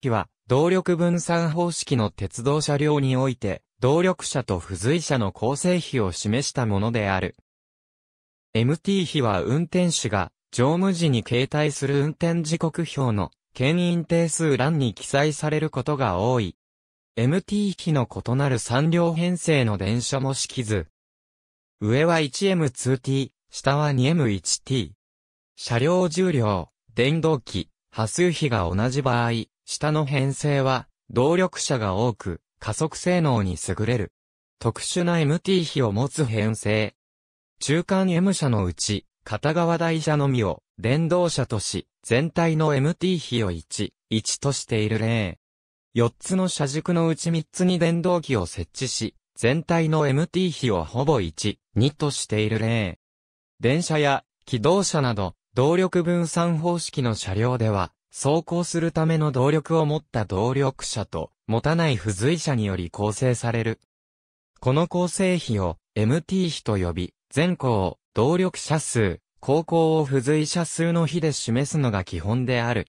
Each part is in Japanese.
機は、動力分散方式の鉄道車両において、動力車と付随車の構成比を示したものである。MT 比は運転手が、乗務時に携帯する運転時刻表の、牽引定数欄に記載されることが多い。MT 比の異なる3両編成の電車も識図。上は 1M2T、下は 2M1T。車両重量、電動機、波数比が同じ場合、下の編成は、動力車が多く、加速性能に優れる。特殊な MT 比を持つ編成。中間 M 車のうち、片側台車のみを、電動車とし、全体の MT 比を1、1としている例。4つの車軸のうち3つに電動機を設置し、全体の MT 比をほぼ1、2としている例。電車や、機動車など、動力分散方式の車両では、走行するための動力を持った動力車と、持たない付随車により構成される。この構成比を MT 比と呼び、全項を動力車数、高校を付随車数の比で示すのが基本である。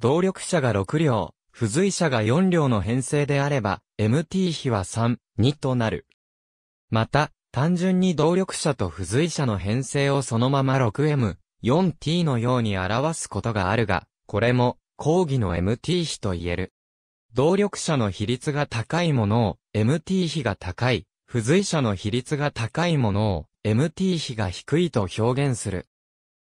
動力車が6両、付随車が4両の編成であれば、MT 比は3、2となる。また、単純に動力車と付随車の編成をそのまま 6M、4T のように表すことがあるが、これも、講義の MT 比と言える。動力者の比率が高いものを MT 比が高い、付随者の比率が高いものを MT 比が低いと表現する。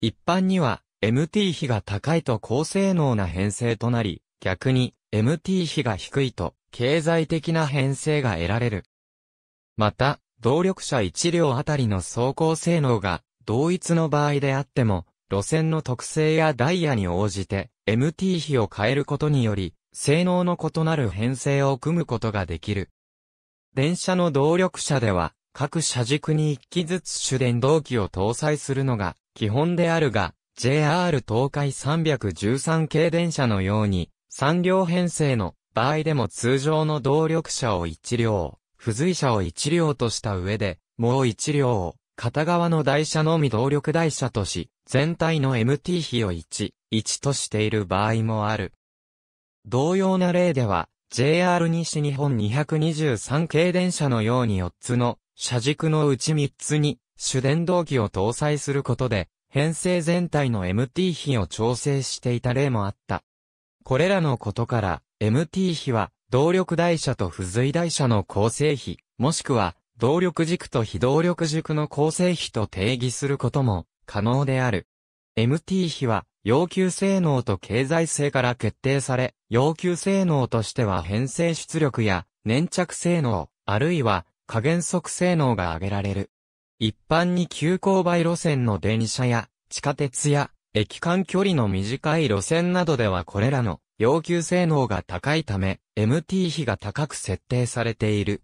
一般には MT 比が高いと高性能な編成となり、逆に MT 比が低いと経済的な編成が得られる。また、動力車1両あたりの走行性能が同一の場合であっても、路線の特性やダイヤに応じて MT 比を変えることにより、性能の異なる編成を組むことができる。電車の動力車では、各車軸に1機ずつ主電動機を搭載するのが基本であるが、JR 東海313系電車のように、3両編成の場合でも通常の動力車を1両、付随車を1両とした上で、もう1両を片側の台車のみ動力台車とし、全体の MT 比を1、1としている場合もある。同様な例では、JR 西日本223系電車のように4つの車軸のうち3つに主電動機を搭載することで、編成全体の MT 比を調整していた例もあった。これらのことから、MT 比は動力台車と付随台車の構成比、もしくは動力軸と非動力軸の構成比と定義することも可能である。MT 比は要求性能と経済性から決定され、要求性能としては変性出力や粘着性能、あるいは加減速性能が挙げられる。一般に急勾配路線の電車や地下鉄や駅間距離の短い路線などではこれらの要求性能が高いため、MT 比が高く設定されている。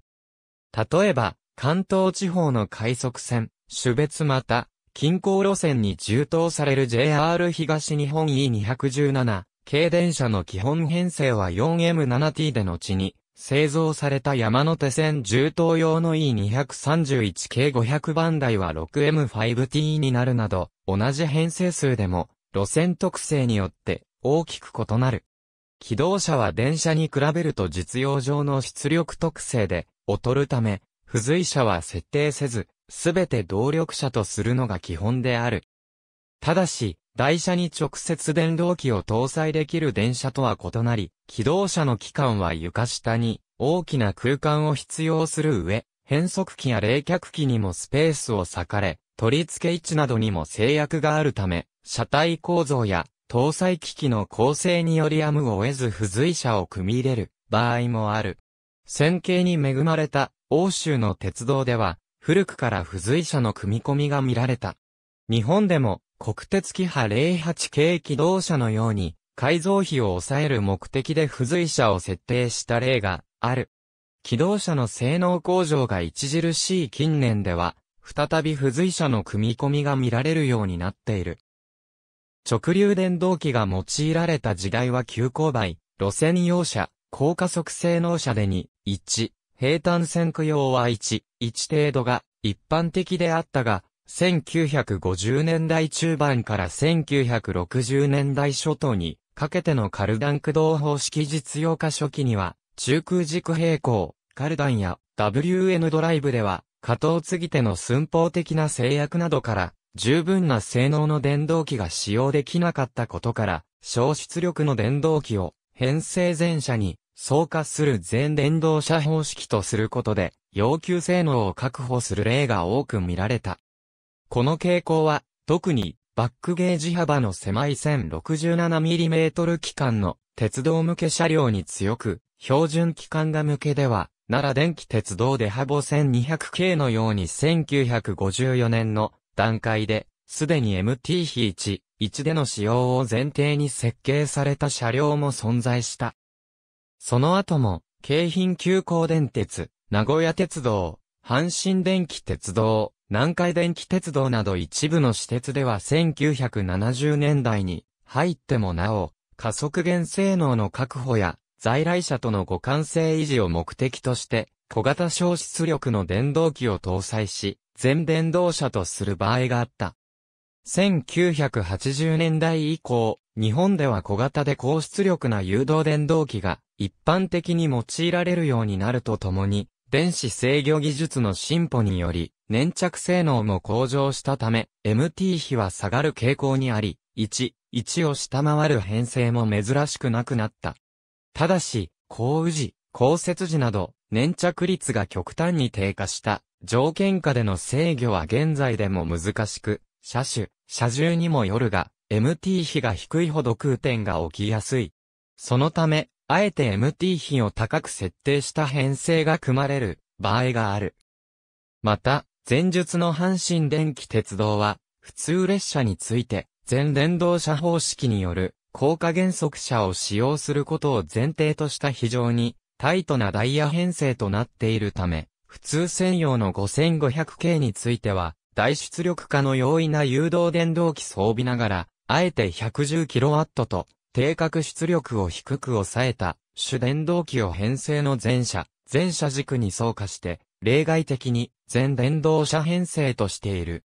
例えば、関東地方の快速線、種別また、近郊路線に充当される JR 東日本 E217 軽電車の基本編成は 4M7T で後に製造された山手線充当用の E231 系500番台は 6M5T になるなど同じ編成数でも路線特性によって大きく異なる。機動車は電車に比べると実用上の出力特性で劣るため付随者は設定せず、すべて動力車とするのが基本である。ただし、台車に直接電動機を搭載できる電車とは異なり、起動車の機関は床下に大きな空間を必要する上、変速機や冷却機にもスペースを割かれ、取り付け位置などにも制約があるため、車体構造や搭載機器の構成によりやむを得ず付随車を組み入れる場合もある。線形に恵まれた欧州の鉄道では、古くから付随車の組み込みが見られた。日本でも、国鉄機派08系機動車のように、改造費を抑える目的で付随車を設定した例がある。機動車の性能向上が著しい近年では、再び付随車の組み込みが見られるようになっている。直流電動機が用いられた時代は急勾配、路線用車、高加速性能車でに、1、平坦線供用は1、1程度が一般的であったが、1950年代中盤から1960年代初頭にかけてのカルダン駆動方式実用化初期には、中空軸平行、カルダンや WN ドライブでは、加藤継ぎ手の寸法的な制約などから、十分な性能の電動機が使用できなかったことから、小出力の電動機を編成前者に走化する全電動車方式とすることで、要求性能を確保する例が多く見られた。この傾向は、特に、バックゲージ幅の狭い 1067mm 機関の鉄道向け車両に強く、標準機関が向けでは、奈良電気鉄道でハボ1200系のように1954年の段階で、すでに MT-1、1での使用を前提に設計された車両も存在した。その後も、京浜急行電鉄、名古屋鉄道、阪神電気鉄道、南海電気鉄道など一部の私鉄では1970年代に入ってもなお、加速減性能の確保や在来車との互換性維持を目的として小型消失力の電動機を搭載し、全電動車とする場合があった。1980年代以降、日本では小型で高出力な誘導電動機が一般的に用いられるようになるとともに、電子制御技術の進歩により、粘着性能も向上したため、MT 比は下がる傾向にあり、1、1を下回る編成も珍しくなくなった。ただし、降雨時、降雪時など、粘着率が極端に低下した条件下での制御は現在でも難しく、車種、車重にもよるが、MT 比が低いほど空転が起きやすい。そのため、あえて MT 比を高く設定した編成が組まれる場合がある。また、前述の阪神電気鉄道は、普通列車について、全電動車方式による、高架減速車を使用することを前提とした非常に、タイトなダイヤ編成となっているため、普通専用の5500系については、大出力化の容易な誘導電動機装備ながら、あえて 110kW と定格出力を低く抑えた、主電動機を編成の前者、前者軸に相化して、例外的に全電動車編成としている。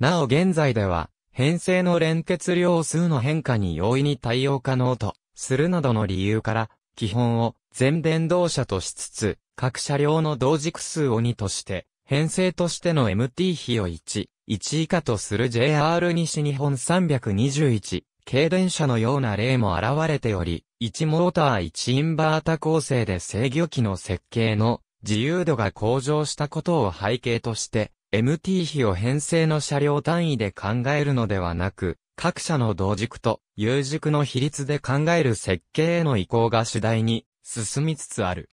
なお現在では、編成の連結量数の変化に容易に対応可能とするなどの理由から、基本を全電動車としつつ、各車両の同軸数を2として、編成としての MT 比を1、1以下とする JR 西日本321、軽電車のような例も現れており、1モーター1インバータ構成で制御機の設計の自由度が向上したことを背景として、MT 比を編成の車両単位で考えるのではなく、各社の同軸と U 軸の比率で考える設計への移行が次第に進みつつある。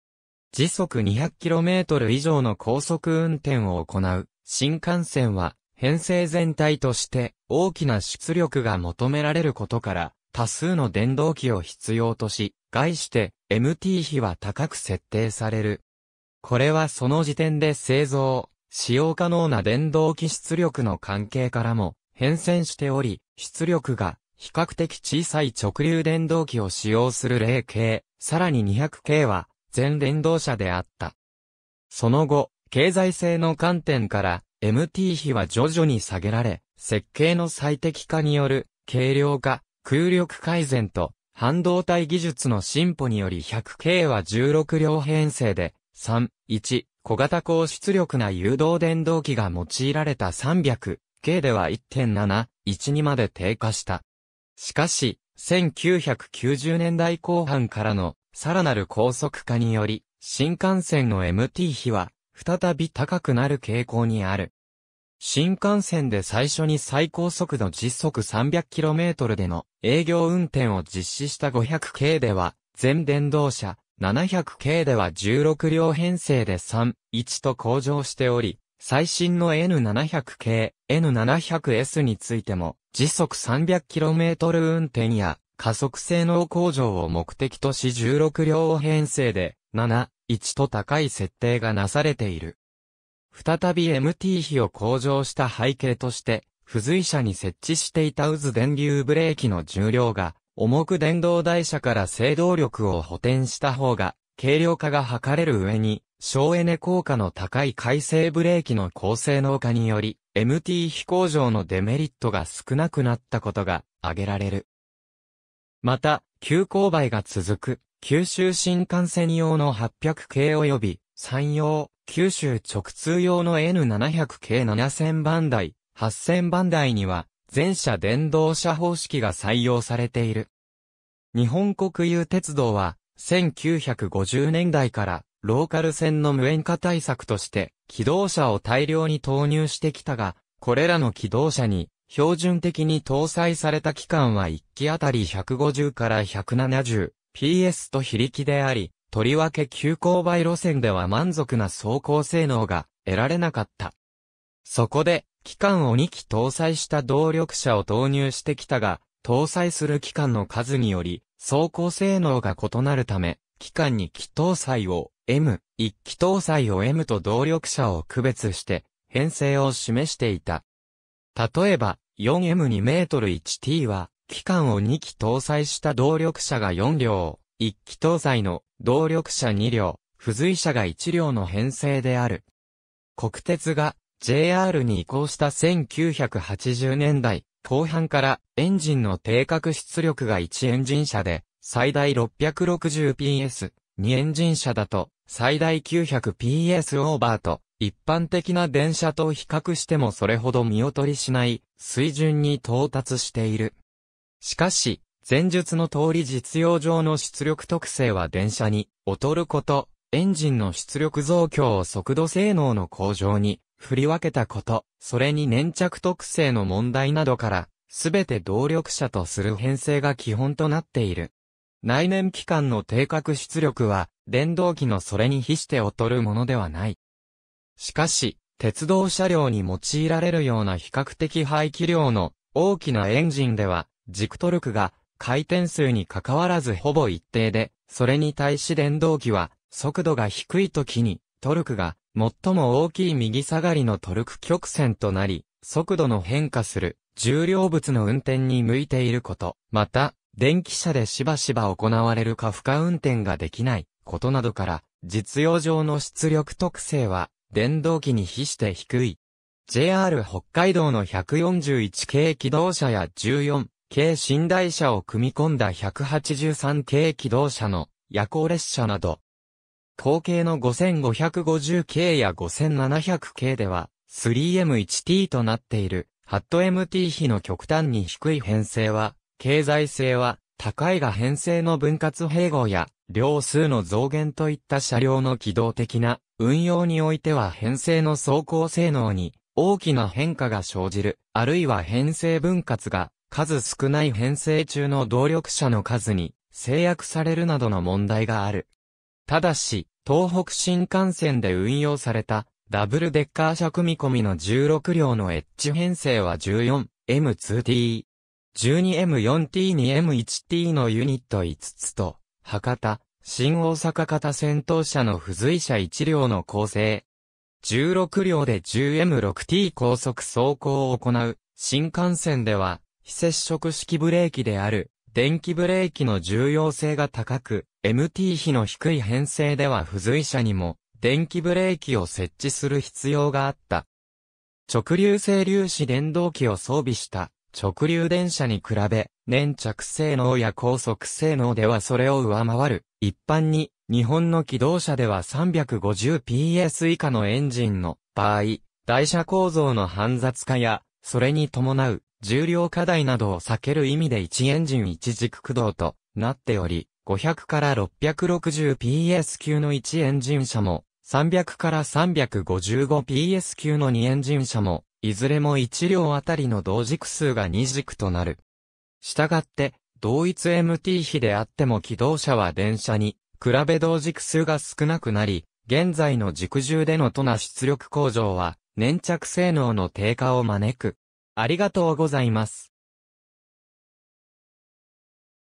時速 200km 以上の高速運転を行う新幹線は編成全体として大きな出力が求められることから、多数の電動機を必要とし、概して MT 比は高く設定される。これはその時点で製造、使用可能な電動機出力の関係からも変遷しており、出力が比較的小さい直流電動機を使用する0系、さらに200系は全電動車であった。その後、経済性の観点から MT 比は徐々に下げられ、設計の最適化による軽量化、空力改善と半導体技術の進歩により 100K は16両編成で3、1、小型高出力な誘導電動機が用いられた 300K では1.7、12まで低下した。しかし、1990年代後半からのさらなる高速化により、新幹線の MT 比は再び高くなる傾向にある。新幹線で最初に最高速度時速 300km での営業運転を実施した500系では、全電動車、700系では16両編成で3、1と向上しており、最新の N700 系、N700S についても、時速 300km 運転や加速性能向上を目的とし16両編成で、7、1と高い設定がなされている。再び MT 比を向上した背景として、付随車に設置していた渦電流ブレーキの重量が、重く電動台車から制動力を補填した方が、軽量化が図れる上に、省エネ効果の高い回生ブレーキの高性能化により、MT 飛行場のデメリットが少なくなったことが挙げられる。また、急勾配が続く九州新幹線用の800系及び、山陽、九州直通用の N700 系7000番台、8000番台には、全車電動車方式が採用されている。日本国有鉄道は、1950年代から、ローカル線の無塩化対策として、機動車を大量に投入してきたが、これらの機動車に、標準的に搭載された期間は1機あたり150から170、PS と非力であり、とりわけ急勾配路線では満足な走行性能が得られなかった。そこで、機関を2機搭載した動力車を投入してきたが、搭載する機関の数により、走行性能が異なるため、機関に機搭載を M、1機搭載を M と動力車を区別して、編成を示していた。例えば、4M2m1T は、機関を2機搭載した動力車が4両、1機搭載の動力車2両、付随車が1両の編成である。国鉄が JR に移行した1980年代後半からエンジンの定格出力が1エンジン車で最大 660PS、2エンジン車だと最大 900PS オーバーと一般的な電車と比較してもそれほど見劣りしない水準に到達している。しかし、前述の通り実用上の出力特性は電車に劣ること、エンジンの出力増強を速度性能の向上に振り分けたこと、それに粘着特性の問題などから、すべて動力車とする編成が基本となっている。内燃機関の定格出力は、電動機のそれに比して劣るものではない。しかし、鉄道車両に用いられるような比較的排気量の大きなエンジンでは、軸トルクが回転数に関わらずほぼ一定で、それに対し電動機は速度が低い時にトルクが最も大きい右下がりのトルク曲線となり、速度の変化する重量物の運転に向いていること、また、電気車でしばしば行われる過負荷運転ができないことなどから、実用上の出力特性は電動機に比して低い。JR 北海道の141系機動車や14軽寝台車を組み込んだ183系機動車の夜行列車など、後継の5550系や5700系では 3M1T となっているハット MT 比の極端に低い編成は、経済性は高いが編成の分割併合や両数の増減といった車両の機動的な運用においては編成の走行性能に大きな変化が生じる、あるいは編成分割が数少ない編成中の動力者の数に制約されるなどの問題がある。ただし、東北新幹線で運用されたダブルデッカー車組み込みの16両のエッジ編成は 14M2T、12M4T2M1T のユニット5つと、博多、新大阪型戦闘車の付随車1両の構成。16両で 10M6T 高速走行を行う新幹線では非接触式ブレーキである、電気ブレーキの重要性が高く、MT 比の低い編成では付随車にも、電気ブレーキを設置する必要があった。直流性粒子電動機を装備した直流電車に比べ、粘着性能や高速性能ではそれを上回る。一般に、日本の機動車では 350PS 以下のエンジンの場合、台車構造の煩雑化や、それに伴う重量課題などを避ける意味で1エンジン1軸駆動となっており、500から 660PS 級の1エンジン車も、300から 355PS 級の2エンジン車も、いずれも1両あたりの同軸数が2軸となる。したがって、同一 MT 比であっても起動車は電車に、比べ同軸数が少なくなり、現在の軸重でのトナ出力向上は、粘着性能の低下を招く。ありがとうございます。